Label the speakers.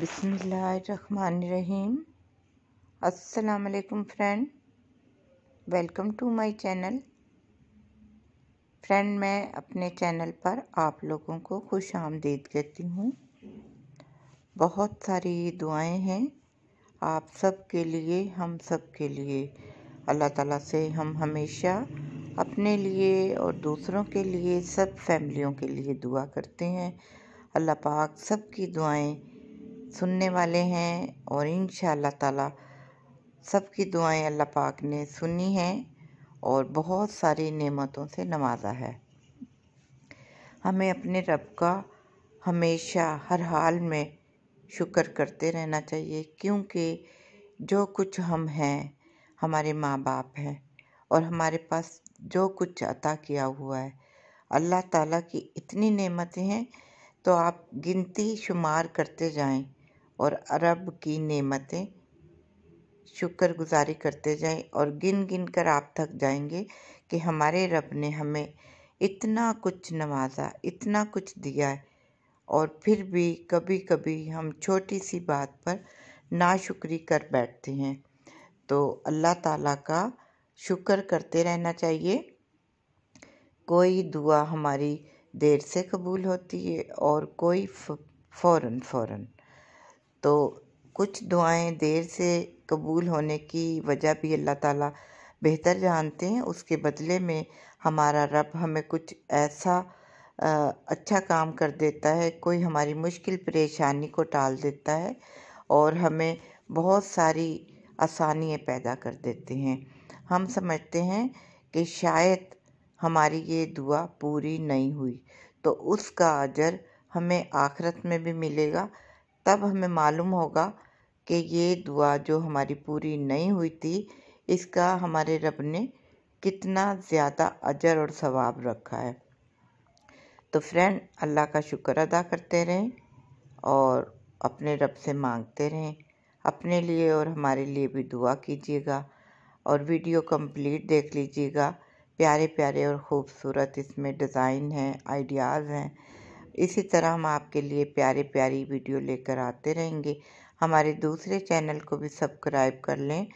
Speaker 1: बिसमीम असलकम friend welcome to my channel friend मैं अपने चैनल पर आप लोगों को खुश आमदीद कहती हूँ बहुत सारी दुआएं हैं आप सब के लिए हम सब के लिए अल्लाह ताला से हम हमेशा अपने लिए और दूसरों के लिए सब फैमिलियों के लिए दुआ करते हैं अल्लाह पाक सब की दुआएं सुनने वाले हैं और इन ताला सबकी दुआएं अल्लाह पाक ने सुनी हैं और बहुत सारी नेमतों से नवाजा है हमें अपने रब का हमेशा हर हाल में शुक्र करते रहना चाहिए क्योंकि जो कुछ हम हैं हमारे माँ बाप हैं और हमारे पास जो कुछ अता किया हुआ है अल्लाह ताला की इतनी नेमतें हैं तो आप गिनती शुमार करते जाएं और अरब की नेमतें शुक्रगुजारी करते जाएं और गिन गिन कर आप थक जाएंगे कि हमारे रब ने हमें इतना कुछ नवाजा इतना कुछ दिया है और फिर भी कभी कभी हम छोटी सी बात पर नाशुक्री कर बैठते हैं तो अल्लाह ताला का शुक्र करते रहना चाहिए कोई दुआ हमारी देर से कबूल होती है और कोई फ़ौरन फ़ौरन तो कुछ दुआएँ देर से कबूल होने की वजह भी अल्लाह ताला बेहतर जानते हैं उसके बदले में हमारा रब हमें कुछ ऐसा अच्छा काम कर देता है कोई हमारी मुश्किल परेशानी को टाल देता है और हमें बहुत सारी आसानियाँ पैदा कर देते हैं हम समझते हैं कि शायद हमारी ये दुआ पूरी नहीं हुई तो उसका अजर हमें आखरत में भी मिलेगा तब हमें मालूम होगा कि ये दुआ जो हमारी पूरी नहीं हुई थी इसका हमारे रब ने कितना ज़्यादा अजर और सवाब रखा है तो फ्रेंड अल्लाह का शुक्र अदा करते रहें और अपने रब से मांगते रहें अपने लिए और हमारे लिए भी दुआ कीजिएगा और वीडियो कंप्लीट देख लीजिएगा प्यारे प्यारे और ख़ूबसूरत इसमें डिज़ाइन हैं आइडियाज़ हैं इसी तरह हम आपके लिए प्यारे प्यारी वीडियो लेकर आते रहेंगे हमारे दूसरे चैनल को भी सब्सक्राइब कर लें